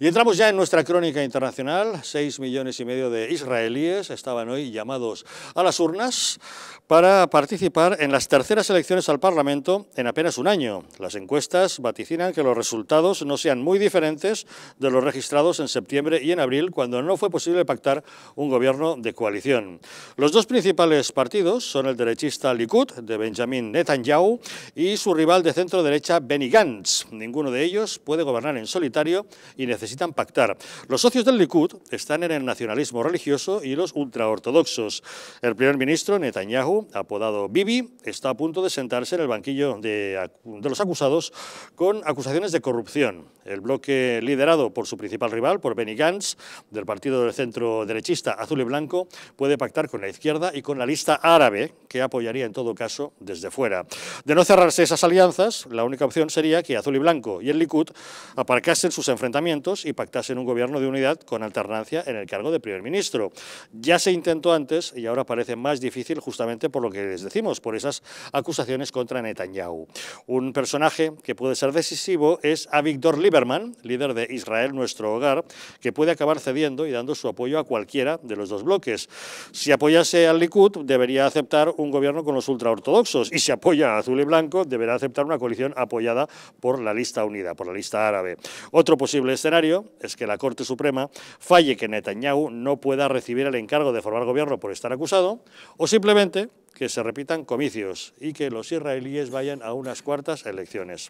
Y entramos ya en nuestra crónica internacional. Seis millones y medio de israelíes estaban hoy llamados a las urnas para participar en las terceras elecciones al Parlamento en apenas un año. Las encuestas vaticinan que los resultados no sean muy diferentes de los registrados en septiembre y en abril, cuando no fue posible pactar un gobierno de coalición. Los dos principales partidos son el derechista Likud, de Benjamin Netanyahu, y su rival de centro derecha, Benny Gantz. Ninguno de ellos puede gobernar en solitario y necesita necesitan pactar. Los socios del Likud están en el nacionalismo religioso y los ultraortodoxos. El primer ministro Netanyahu, apodado Bibi, está a punto de sentarse en el banquillo de, los acusados con acusaciones de corrupción. El bloque liderado por su principal rival, por Benny Gantz, del partido del centro derechista azul y blanco, puede pactar con la izquierda y con la lista árabe, que apoyaría en todo caso desde fuera. De no cerrarse esas alianzas, la única opción sería que azul y blanco y el Likud aparcasen sus enfrentamientos y pactasen un gobierno de unidad con alternancia en el cargo de primer ministro. Ya se intentó antes y ahora parece más difícil justamente por lo que les decimos, por esas acusaciones contra Netanyahu. Un personaje que puede ser decisivo es a Víctor Lieberman, líder de Israel Nuestro Hogar, que puede acabar cediendo y dando su apoyo a cualquiera de los dos bloques. Si apoyase al Likud, debería aceptar un gobierno con los ultraortodoxos y si apoya a Azul y Blanco, deberá aceptar una coalición apoyada por la lista unida, por la lista árabe. Otro posible escenario es que la Corte Suprema falle que Netanyahu no pueda recibir el encargo de formar gobierno por estar acusado, o simplemente que se repitan comicios y que los israelíes vayan a unas cuartas elecciones.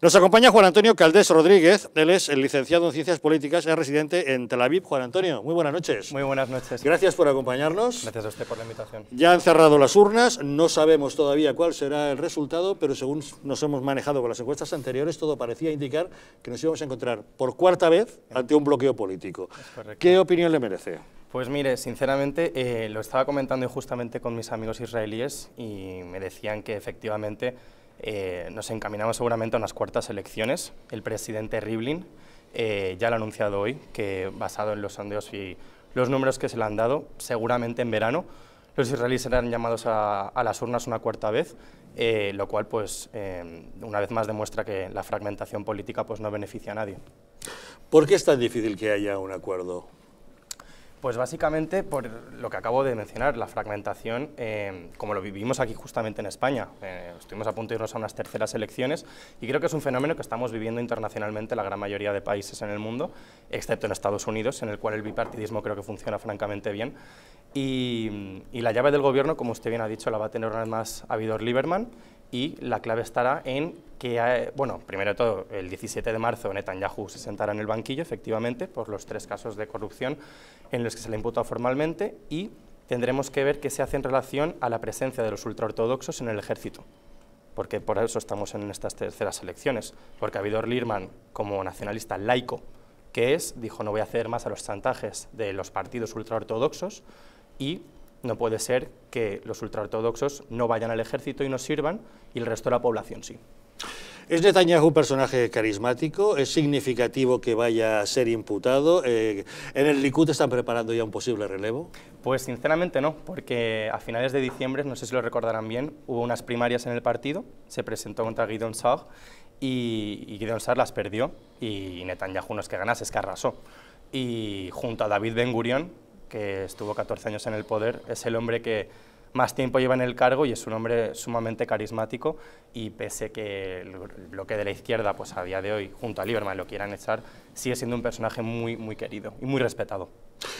Nos acompaña Juan Antonio Caldés Rodríguez, él es el licenciado en Ciencias Políticas, es residente en Tel Aviv. Juan Antonio, muy buenas noches. Muy buenas noches. Gracias por acompañarnos. Gracias a usted por la invitación. Ya han cerrado las urnas, no sabemos todavía cuál será el resultado, pero según nos hemos manejado con las encuestas anteriores, todo parecía indicar que nos íbamos a encontrar por cuarta vez ante un bloqueo político. ¿Qué opinión le merece? Pues mire, sinceramente eh, lo estaba comentando justamente con mis amigos israelíes y me decían que efectivamente eh, nos encaminamos seguramente a unas cuartas elecciones. El presidente Rivlin eh, ya lo ha anunciado hoy, que basado en los sondeos y los números que se le han dado, seguramente en verano los israelíes serán llamados a, las urnas una cuarta vez, lo cual pues una vez más demuestra que la fragmentación política pues no beneficia a nadie. ¿Por qué es tan difícil que haya un acuerdo? Pues básicamente por lo que acabo de mencionar, la fragmentación, em, como lo vivimos aquí justamente en España. Eh, estuvimos a punto de irnos a unas terceras elecciones y creo que es un fenómeno que estamos viviendo internacionalmente la gran mayoría de países en el mundo, excepto en Estados Unidos, en el cual el bipartidismo creo que funciona francamente bien. Y, la llave del gobierno, como usted bien ha dicho, la va a tener una vez más Avidor Lieberman y la clave estará en que, eh, bueno, primero de todo, el 17 de marzo Netanyahu se sentará en el banquillo, efectivamente, por los tres casos de corrupción en los que se le imputado formalmente y tendremos que ver qué se hace en relación a la presencia de los ultraortodoxos en el ejército, porque por eso estamos en estas terceras elecciones, porque Avidor Lirman, como nacionalista laico que es, dijo no voy a hacer más a los chantajes de los partidos ultraortodoxos y no puede ser que los ultraortodoxos no vayan al ejército y no sirvan y el resto de la población sí. ¿Es Netanyahu un personaje carismático? ¿Es significativo que vaya a ser imputado? Eh, ¿En el Likud están preparando ya un posible relevo? Pues sinceramente no, porque a finales de diciembre, no sé si lo recordarán bien, hubo unas primarias en el partido, se presentó contra Guidon Sarr y, y Guidon las perdió y Netanyahu no es que ganase, es que arrasó. Y junto a David Ben Gurion, que estuvo 14 años en el poder, es el hombre que más tiempo lleva en el cargo y es un hombre sumamente carismático y pese que el bloque de la izquierda pues a día de hoy junto a Lieberman lo quieran echar, sigue siendo un personaje muy muy querido y muy respetado.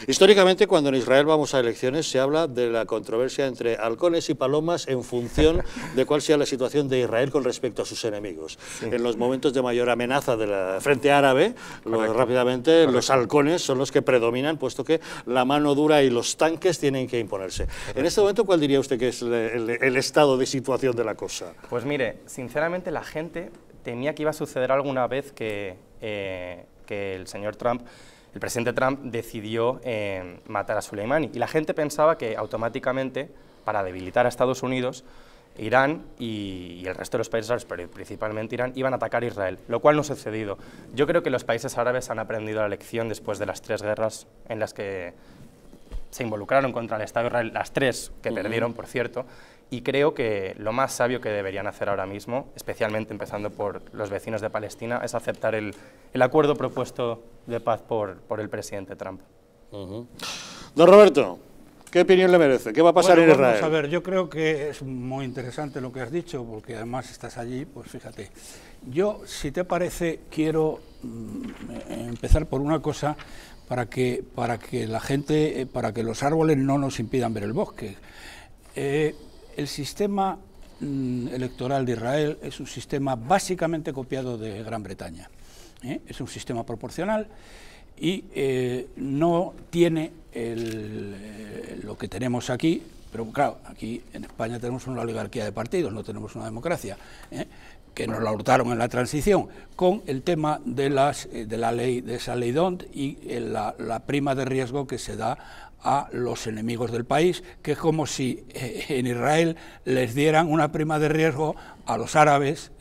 Históricamente, cuando en Israel vamos a elecciones, se habla de la controversia entre halcones y palomas en función de cuál sea la situación de Israel con respecto a sus enemigos. En los momentos de mayor amenaza de la frente árabe, rápidamente los halcones son los que predominan, puesto que la mano dura y los tanques tienen que imponerse. En este momento, ¿cuál diría usted que es el, estado de situación de la cosa? Pues mire, sinceramente la gente temía que iba a suceder alguna vez que eh, el señor Trump el presidente Trump decidió eh, matar a Soleimani. Y la gente pensaba que automáticamente, para debilitar a Estados Unidos, Irán y, el resto de los países árabes, pero principalmente Irán, iban a atacar a Israel, lo cual no ha sucedido. Yo creo que los países árabes han aprendido la lección después de las tres guerras en las que se involucraron contra el Estado de Israel, las tres que perdieron, por cierto, y creo que lo más sabio que deberían hacer ahora mismo, especialmente empezando por los vecinos de Palestina, es aceptar el, acuerdo propuesto de paz por, por el presidente Trump. Don Roberto, ¿qué opinión le merece? ¿Qué va a pasar en Israel? a ver, yo creo que es muy interesante lo que has dicho, porque además estás allí, pues fíjate. Yo, si te parece, quiero mm, empezar por una cosa para que, para que la gente, eh, para que los árboles no nos impidan ver el bosque. Eh, el sistema mm, electoral de Israel es un sistema básicamente copiado de Gran Bretaña. ¿eh? Es un sistema proporcional y eh, no tiene eh, lo que tenemos aquí, pero claro, aquí en España tenemos una oligarquía de partidos, no tenemos una democracia, ¿eh? que nos la hurtaron en la transición, con el tema de, las, eh, de la ley, de esa y eh, la, prima de riesgo que se da a los enemigos del país, que es como si en Israel les dieran una prima de riesgo a los árabes,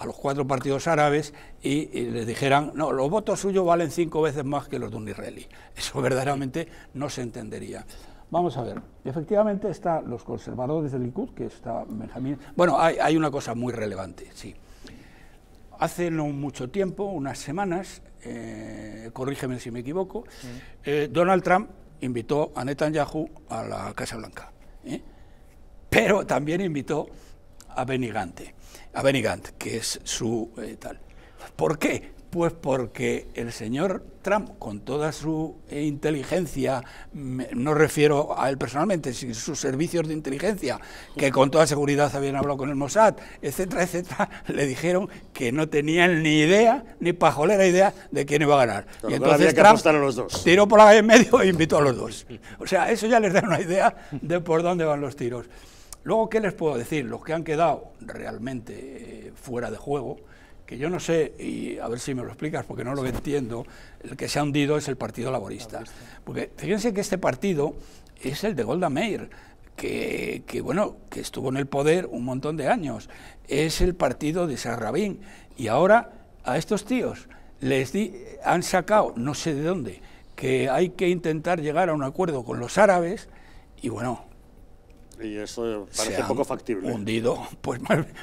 a los cuatro partidos árabes, y, les dijeran, no, los votos suyos valen cinco veces más que los de un israelí. Eso verdaderamente no se entendería. Vamos a ver, efectivamente están los conservadores del Likud, que está Benjamín... Bueno, hay, una cosa muy relevante, sí. Hace no mucho tiempo, unas semanas, eh, corrígeme si me equivoco, eh, Donald Trump invitó a Netanyahu a la Casa Blanca, ¿eh? pero también invitó a Benny a Benigant, que es su tal. ¿Por qué? Pues porque el señor Trump, con toda su eh, inteligencia, no refiero a él personalmente, sino sus servicios de inteligencia, que con toda seguridad habían hablado con el Mossad, etcétera, etcétera, le dijeron que no tenían ni idea, ni pajolera idea de quién iba a ganar. y entonces Trump los dos. tiró por ahí en medio e invitó a los dos. O sea, eso ya les da una idea de por dónde van los tiros. Luego, ¿qué les puedo decir? Los que han quedado realmente eh, fuera de juego que yo no sé, y a ver si me lo explicas, porque no lo entiendo, el que se ha hundido es el Partido Laborista. Porque fíjense que este partido es el de Golda Meir, que, que, bueno, que estuvo en el poder un montón de años. Es el partido de Sarrabín. Y ahora a estos tíos les han sacado, no sé de dónde, que hay que intentar llegar a un acuerdo con los árabes, y bueno, y eso parece poco factible. Hundido, pues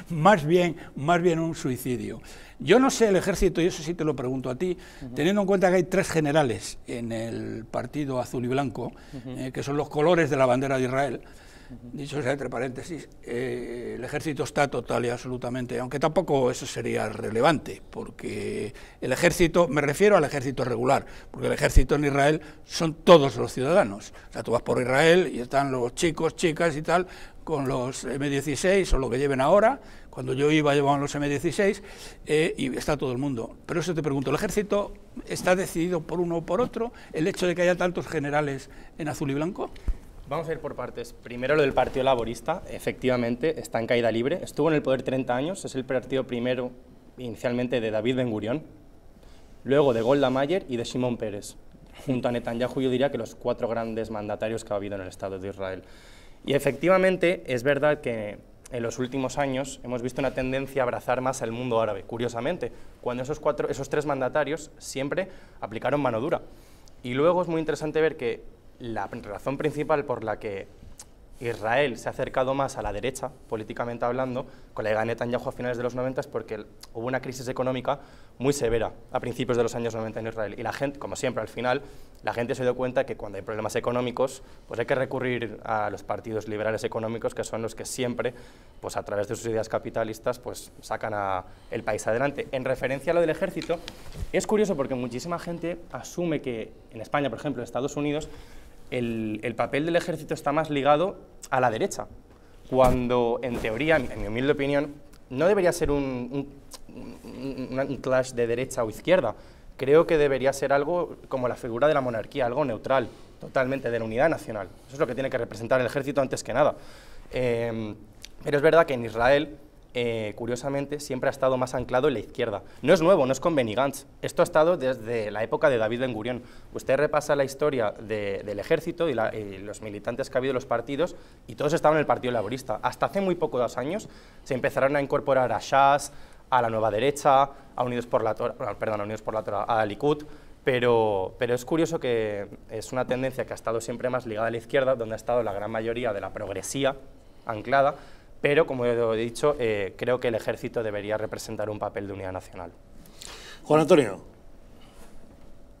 más, bien, más bien un suicidio. Yo no sé el ejército, y eso sí te lo pregunto a ti, teniendo en cuenta que hay tres generales en el partido azul y blanco, eh, que son los colores de la bandera de Israel. Dicho sea entre paréntesis, eh, el ejército está total y absolutamente, aunque tampoco eso sería relevante, porque el ejército, me refiero al ejército regular, porque el ejército en Israel son todos los ciudadanos. O sea, tú vas por Israel y están los chicos, chicas y tal, con los M16 o lo que lleven ahora, cuando yo iba llevaban los M16, eh, y está todo el mundo. Pero eso te pregunto, ¿el ejército está decidido por uno o por otro el hecho de que haya tantos generales en azul y blanco? Vamos a ir por partes. Primero lo del Partido Laborista, efectivamente, está en caída libre. Estuvo en el poder 30 años, es el partido primero inicialmente de David Ben Gurión, luego de Golda Mayer y de Simón Pérez. Junto a Netanyahu yo diría que los cuatro grandes mandatarios que ha habido en el Estado de Israel. Y efectivamente es verdad que en los últimos años hemos visto una tendencia a abrazar más al mundo árabe, curiosamente, cuando esos, cuatro, esos tres mandatarios siempre aplicaron mano dura. Y luego es muy interesante ver que la razón principal por la que Israel se ha acercado más a la derecha, políticamente hablando, con la de Netanyahu a finales de los 90 es porque hubo una crisis económica muy severa a principios de los años 90 en Israel. Y la gente, como siempre, al final, la gente se dio cuenta que cuando hay problemas económicos, pues hay que recurrir a los partidos liberales económicos, que son los que siempre, pues a través de sus ideas capitalistas, pues sacan a el país adelante. En referencia a lo del ejército, es curioso porque muchísima gente asume que en España, por ejemplo, en Estados Unidos, el, papel del ejército está más ligado a la derecha, cuando en teoría, en mi humilde opinión, no debería ser un, un, clash de derecha o izquierda. Creo que debería ser algo como la figura de la monarquía, algo neutral, totalmente, de la unidad nacional. Eso es lo que tiene que representar el ejército antes que nada. Eh, pero es verdad que en Israel eh, curiosamente, siempre ha estado más anclado en la izquierda. No es nuevo, no es con Benny Esto ha estado desde la época de David Ben Gurión. Usted repasa la historia del ejército y, los militantes que ha habido en los partidos, y todos estaban en el Partido Laborista. Hasta hace muy poco pocos años se empezaron a incorporar a Shas, a la Nueva Derecha, a Unidos por la perdón, a Unidos por la a Likud, pero, pero, es curioso que es una tendencia que ha estado siempre más ligada a la izquierda, donde ha estado la gran mayoría de la progresía anclada, pero como he dicho, eh, creo que el ejército debería representar un papel de unidad nacional. Juan Antonio,